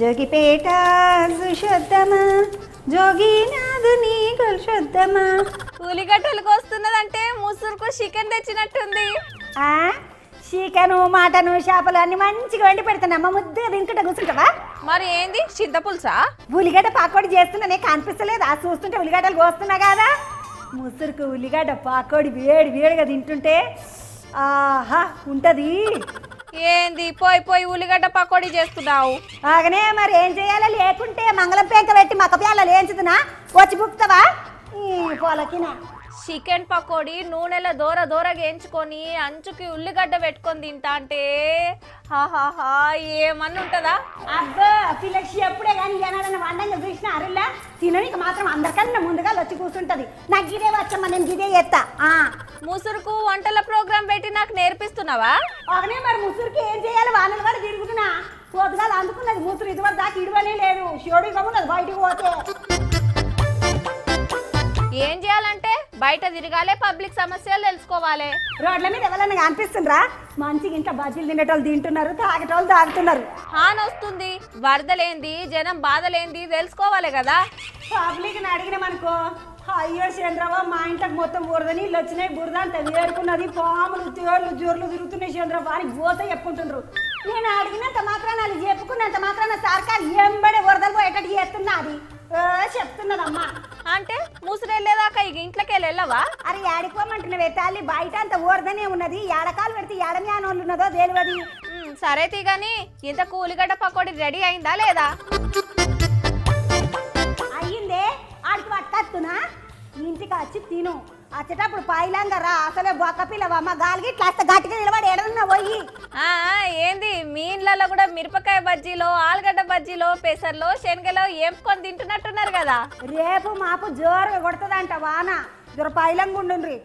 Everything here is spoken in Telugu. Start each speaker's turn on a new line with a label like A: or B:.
A: జోగిపేట శుద్ధమా నీకులు శుద్ధమా
B: పులిగట్టలకు వస్తున్నదంటే ముసురుకు చికెన్ తెచ్చినట్టుంది ఆ
A: చికెను మటను చేపలు అన్ని మంచిగా వండి పెడుతున్నామ్మా ముద్దుగా వింకట కూర్చుంటావా మరి ఏంది చింతపులుసా ఉల్లిగడ్డ పాకోడి చేస్తున్నా కనిపిస్తలేదు ఆ చూస్తుంటే ఉల్లిగడ్డలు కోస్తున్నా కదా ముసురుకు ఉల్లిగడ్డ పాకోడి వేడి వేడిగా తింటుంటే ఆహా ఉంటుంది
B: ఏంది పోయి పోయి ఉల్లిగడ్డ పకోడీ చేస్తున్నావు బాగానే
A: మరి ఏం చేయాలా లేకుంటే మంగళం పేక పెట్టి మక్క పిల్లలు ఏంచుతున్నా వచ్చి పుక్తవా
B: పోలకినా చికెన్ పకోడీ నూనెలో దూర దూరగా ఎంచుకొని అంచుకి ఉల్లిగడ్డ పెట్టుకొని తింటా అంటే హాహాహా ఏమన్నా ఉంటుందా అబ్బో
A: ఎప్పుడే కానీ జనాలను వండంగా చూసిన అరుల్లా తినడానికి మాత్రం అందరికన్నా ముందుగా వచ్చి కూర్చుంటది నాకు గిదే వచ్చమ్మా నేను గిదే ఎత్తా
B: ముసురుకు వంటల ప్రోగ్రామ్
A: పెట్టి నాకు నేర్పిస్తున్నావా అవునే మరి ముసురుకి ఏం చేయాలి వానలు వాడు తిరుగుతున్నా పొద్దుగాలు అందుకున్నది ముసురు ఇదివరకు దాకా ఇడవనే లేదు షోడీ కమ్మున్నది బయటికి పోతే
B: బయట తిరగాలే పబ్లిక్ సమస్యలు తెలుసుకోవాలి రోడ్ల మీద ఎవరైనా కనిపిస్తుండ్రా
A: మంచిగా ఇంత బజ్జీలు తినేటోళ్ళు తింటున్నారు తాగేటోళ్ళు తాగుతున్నారు
B: హాని వస్తుంది వరదలేంది జనం బాధలేంది తెలుసుకోవాలి కదా పబ్లిక్ అడిగినామనుకో అయ్యో చంద్రబాబు మా ఇంట్లో మొత్తం బురదని ఇల్లు వచ్చినాయి
A: బురద అంత వేరుకున్నది పాములు
B: తేళ్ళు జోర్లు
A: తిరుగుతున్నాయి చంద్రబాబు అని గోత చెప్పుకుంటుండ్రు నేను అడిగినంత మాత్రాన చెప్పుకున్నంత మాత్రాన సర్కార్ ఎంబడే వరదలు పోయేటట్టు చేస్తున్నా అది చెప్తున్నదమ్మా అంటే ముసిరెళ్ళేదాకా ఇక ఇంట్లోకి వెళ్ళవా అరే ఆడిపోమంటున్నావే తల్లి బయట అంత ఊరదనే ఉన్నది ఏడకాలు పెడితే ఏడమ్యాన ఉన్నదో తెలియదు సరే తీ ఇంత కూలిగడ్డ పకోడి రెడీ అయిందా లేదా అయ్యిందే ఆడికి పట్టత్తునా ఇంటికి వచ్చి తిను వచ్చేటప్పుడు పాయిలాంగరా అసలే బొక్క పిల్లవమ్మ గాలికి ఇట్లా గట్టిగా నిలబడి
B: ఎడన్నా పోయి మీ ఇండ్లలో కూడా మిరపకాయ బజ్జీలో ఆలుగడ్డ బజ్జీలో పెసర్లో శనగలో ఏంపుకొని తింటున్నట్టున్నారు కదా రేపు మాపు జోరుగా
A: అంట వాన జర పైలంగా ఉండుండ్రి